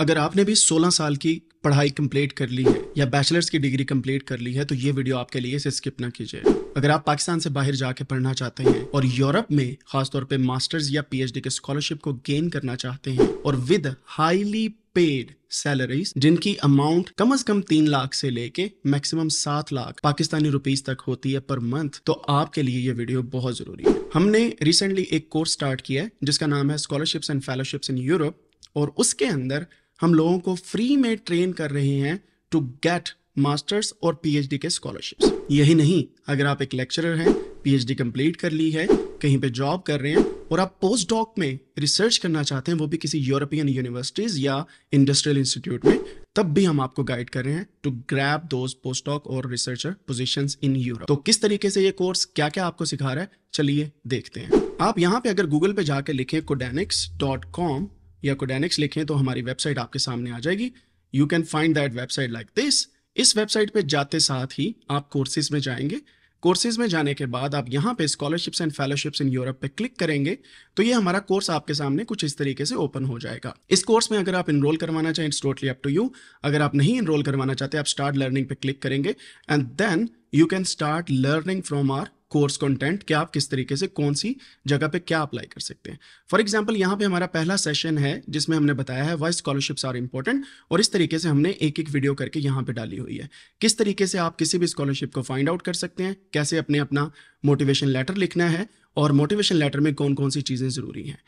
अगर आपने भी 16 साल की पढ़ाई कंप्लीट कर ली है या बैचलर्स की डिग्री कंप्लीट कर ली है तो ये वीडियो आपके लिए इसे स्किप ना कीजिए अगर आप पाकिस्तान से बाहर जाके पढ़ना चाहते हैं और यूरोप में खासतौर पे मास्टर्स या पीएचडी के स्कॉलरशिप को गेन करना चाहते हैं और विद हाईली पेड सैलरीज जिनकी अमाउंट कम अज कम तीन लाख से लेके मैक्सिमम सात लाख पाकिस्तानी रुपीज तक होती है पर मंथ तो आपके लिए ये वीडियो बहुत जरूरी है हमने रिसेंटली एक कोर्स स्टार्ट किया है जिसका नाम है scholarships and fellowships in Europe और उसके अंदर हम लोगों को फ्री में ट्रेन कर रहे हैं टू गेट मास्टर्स और पीएचडी के स्कॉलरशिप्स यही नहीं अगर आप एक लेक्चरर हैं पीएचडी कंप्लीट कर ली है कहीं पे जॉब कर रहे हैं और आप पोस्ट डॉक में रिसर्च करना चाहते हैं वो भी किसी यूरोपियन यूनिवर्सिटीज या इंडस्ट्रियल इंस्टीट्यूट में तब भी हम आपको गाइड कर रहे हैं टू ग्रैप दो पोस्ट डॉक और रिसर्चर पोजिशन इन यूरोप तो किस तरीके से ये कोर्स क्या क्या आपको सिखा रहा है चलिए देखते हैं आप यहाँ पे अगर गूगल पे जाकर लिखे कोडेनिक्स डॉट कॉम या कोडेनिक्स लिखें तो हमारी वेबसाइट आपके सामने आ जाएगी you can find that website like this इस वेबसाइट पे जाते साथ ही आप कोर्सेज में जाएंगे कोर्सेज में जाने के बाद आप यहाँ पे scholarships and fellowships in Europe पे क्लिक करेंगे तो ये हमारा कोर्स आपके सामने कुछ इस तरीके से ओपन हो जाएगा इस कोर्स में अगर आप इनरोल करवाना चाहें it's totally up to you अगर आप नहीं इनरोल करवाना चाहते आप स्टार्ट लर्निंग पे क्लिक करेंगे and then you can start learning from our course content कि आप किस तरीके से कौन सी जगह पे क्या अप्लाई कर सकते हैं फॉर एग्जाम्पल यहाँ पे हमारा पहला सेशन है जिसमें हमने बताया है वाई स्कॉलरशिप्स आर इंपॉर्टेंट और इस तरीके से हमने एक एक वीडियो करके यहाँ पे डाली हुई है किस तरीके से आप किसी भी स्कॉलरशिप को फाइंड आउट कर सकते हैं कैसे अपने अपना मोटिवेशन लेटर लिखना है और मोटिवेशन लेटर में कौन कौन सी चीज़ें ज़रूरी हैं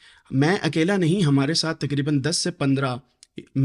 मैं अकेला नहीं हमारे साथ तकरीबन दस से पंद्रह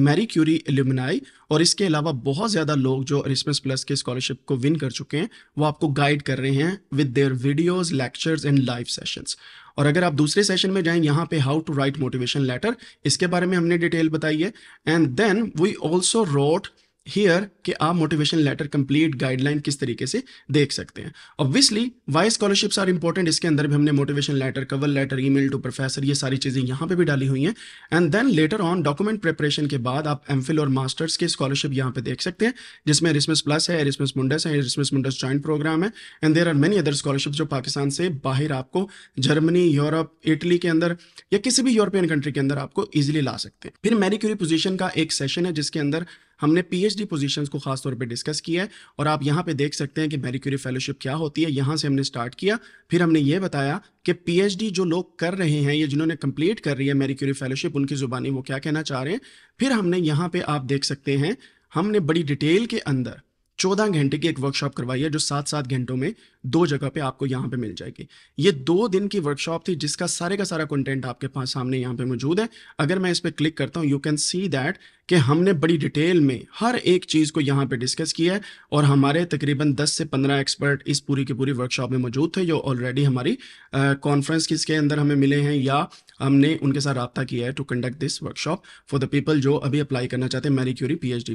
मैरी क्यूरी एल्यूमिनाई और इसके अलावा बहुत ज़्यादा लोग जो रिसमस प्लस के स्कॉलरशिप को विन कर चुके हैं वो आपको गाइड कर रहे हैं with their videos lectures and live sessions और अगर आप दूसरे सेशन में जाएं यहाँ पे how to write motivation letter इसके बारे में हमने डिटेल बताई है and then we also wrote here कि आप मोटिवेशन लेटर कंप्लीट गाइडलाइन किस तरीके से देख सकते हैं obviously why scholarships are important इसके अंदर भी हमने motivation letter cover letter email to professor ये सारी चीज़ें यहाँ पे भी डाली हुई हैं and then later on document preparation के बाद आप एम और मास्टर्स के स्कॉलरशिप यहाँ पे देख सकते हैं जिसमें रिसमस प्लस है रिसमस मुंडस है रिसमस मुंडस ज्वाइंट प्रोग्राम है and there are many other scholarship जो पाकिस्तान से बाहर आपको जर्मनी यूरोप इटली के अंदर या किसी भी यूरोपियन कंट्री के अंदर आपको ईजिली ला सकते हैं फिर मेरी क्यूरी पोजिशन का एक सेशन है जिसके अंदर हमने पीएचडी पोजीशंस को खास तौर पे डिस्कस किया है और आप यहाँ पे देख सकते हैं कि मेरिक्यूरी फेलोशिप क्या होती है यहाँ से हमने स्टार्ट किया फिर हमने ये बताया कि पीएचडी जो लोग कर रहे हैं या जिन्होंने कंप्लीट कर रही है मेरिक्यूरी फेलोशिप उनकी ज़ुबानी वो क्या कहना चाह रहे हैं फिर हमने यहाँ पर आप देख सकते हैं हमने बड़ी डिटेल के अंदर चौदह घंटे की एक वर्कशॉप करवाई है जो सात सात घंटों में दो जगह पे आपको यहाँ पे मिल जाएगी ये दो दिन की वर्कशॉप थी जिसका सारे का सारा कंटेंट आपके पास सामने यहाँ पे मौजूद है अगर मैं इस पर क्लिक करता हूँ यू कैन सी दैट कि हमने बड़ी डिटेल में हर एक चीज़ को यहाँ पे डिस्कस किया है और हमारे तकरीबन 10 से 15 एक्सपर्ट इस पूरी की पूरी वर्कशॉप में मौजूद थे जो ऑलरेडी हमारी कॉन्फ्रेंस किसके अंदर हमें मिले हैं या हमने उनके साथ रबता किया है to conduct this workshop for the people जो अभी अप्लाई करना चाहते हैं मेरी क्यूरी पी एच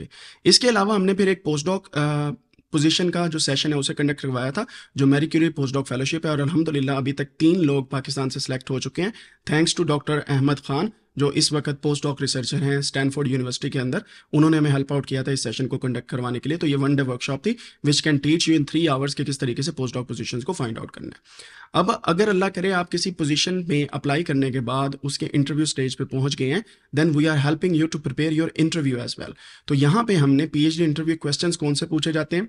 पे इसके अलावा हमने फिर एक पोस्ट डॉक पोजीशन का जो सेशन है उसे कंडक्ट करवाया था जो मेरी क्यूरी पोस्ट डॉक फेलोशिप है और अलहमदिल्ला अभी तक तीन लोग पाकिस्तान से सिलेक्ट हो चुके हैं thanks to doctor Ahmed Khan जो इस वक्त पोस्ट डॉक रिसर्चर हैं स्टैनफोर्ड यूनिवर्सिटी के अंदर उन्होंने हमें हेल्प आउट किया था इस सेशन को कंडक्ट करवाने के लिए तो ये वन डे वर्कशॉप थी which can teach you in three hours के किस तरीके से पोस्ट डॉक पोजिशन को फाइंड आउट करना है अब अगर अल्लाह करे आप किसी पोजिशन में अप्लाई करने के बाद उसके इंटरव्यू स्टेज पर पहुंच गए हैं then we are helping you to prepare your interview as well तो यहाँ पे हमने पी इंटरव्यू क्वेश्चन कौन से पूछे जाते हैं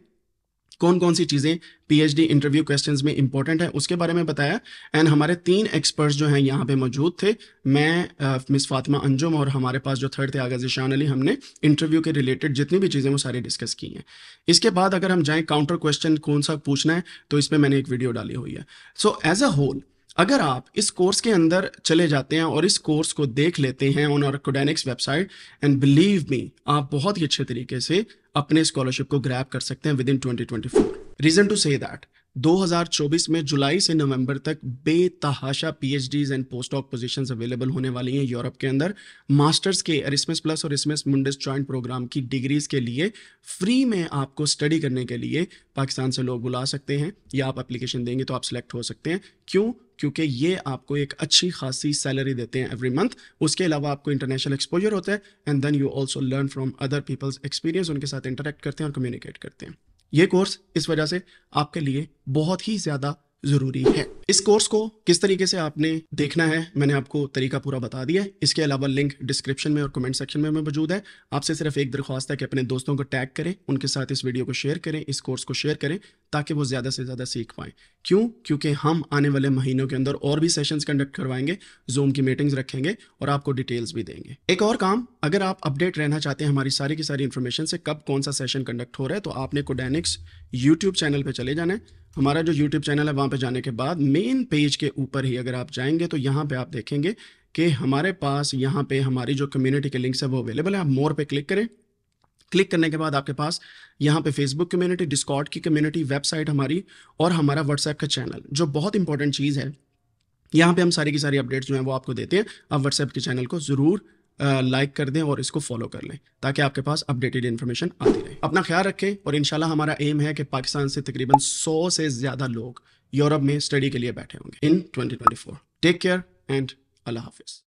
कौन कौन सी चीज़ें पीएचडी इंटरव्यू क्वेश्चंस में इंपॉर्टेंट है उसके बारे में बताया एंड हमारे तीन एक्सपर्ट्स जो हैं यहाँ पे मौजूद थे मैं मिस फातिमा अंजुम और हमारे पास जो थर्ड थे आगाज शान अली हमने इंटरव्यू के रिलेटेड जितनी भी चीज़ें वो सारी डिस्कस की हैं इसके बाद अगर हम जाएँ काउंटर क्वेश्चन कौन सा पूछना है तो इस पर मैंने एक वीडियो डाली हुई है सो एज अ होल अगर आप इस कोर्स के अंदर चले जाते हैं और इस कोर्स को देख लेते हैं on our Academics website and believe me आप बहुत ही अच्छे तरीके से अपने स्कॉलरशिप को ग्रैप कर सकते हैं within twenty twenty four reason to say that 2024 में जुलाई से नवंबर तक बेतहाशा PhDs and post of positions available होने वाली हैं यूरोप के अंदर मास्टर्स के अरिसमस प्लस और एरिस्मस मुंडस जॉइंट प्रोग्राम की डिग्रीज के लिए फ्री में आपको स्टडी करने के लिए पाकिस्तान से लोग बुला सकते हैं या आप एप्लीकेशन देंगे तो आप सिलेक्ट हो सकते हैं क्यों क्योंकि ये आपको एक अच्छी खासी सैलरी देते हैं एवरी मंथ उसके अलावा आपको इंटरनेशनल एक्सपोजर होता है and then you also learn from other people's experience उनके साथ इंटरेक्ट करते हैं और कम्युनिकेट करते हैं ये कोर्स इस वजह से आपके लिए बहुत ही ज़्यादा ज़रूरी है इस कोर्स को किस तरीके से आपने देखना है मैंने आपको तरीका पूरा बता दिया है इसके अलावा लिंक डिस्क्रिप्शन में और कमेंट सेक्शन में मौजूद है आपसे सिर्फ एक दरख्वास्त है कि अपने दोस्तों को टैग करें उनके साथ इस वीडियो को शेयर करें इस कोर्स को शेयर करें ताकि वो ज़्यादा से ज़्यादा सीख पाए क्यों क्योंकि हम आने वाले महीनों के अंदर और भी सेशन कंडक्ट करवाएंगे जूम की मीटिंग्स रखेंगे और आपको डिटेल्स भी देंगे एक और काम अगर आप अपडेट रहना चाहते हैं हमारी सारी की सारी इन्फॉर्मेशन से कब कौन सा सेशन कंडक्ट हो रहा है तो आपने कोडेनिक्स यूट्यूब चैनल पर चले जाना है हमारा जो यूट्यूब चैनल है वहाँ पे जाने के बाद मेन पेज के ऊपर ही अगर आप जाएंगे तो यहाँ पे आप देखेंगे कि हमारे पास यहाँ पे हमारी जो कम्युनिटी के लिंक्स है वो अवेलेबल है आप मोर पे क्लिक करें क्लिक करने के बाद आपके पास यहाँ पे फेसबुक कम्युनिटी डिस्कॉट की कम्युनिटी वेबसाइट हमारी और हमारा व्हाट्सएप का चैनल जो बहुत इंपॉर्टेंट चीज़ है यहाँ पे हम सारी की सारी अपडेट्स जो हैं वो आपको देते हैं आप व्हाट्सएप के चैनल को ज़रूर लाइक कर दें और इसको फॉलो कर लें ताकि आपके पास अपडेटेड इन्फॉर्मेशन आती रहे अपना ख्याल रखें और इनशाला हमारा एम है कि पाकिस्तान से तकरीबन सौ से ज़्यादा लोग यूरोप में स्टडी के लिए बैठे होंगे इन 2024 टेक केयर एंड अल्लाह हाफिज़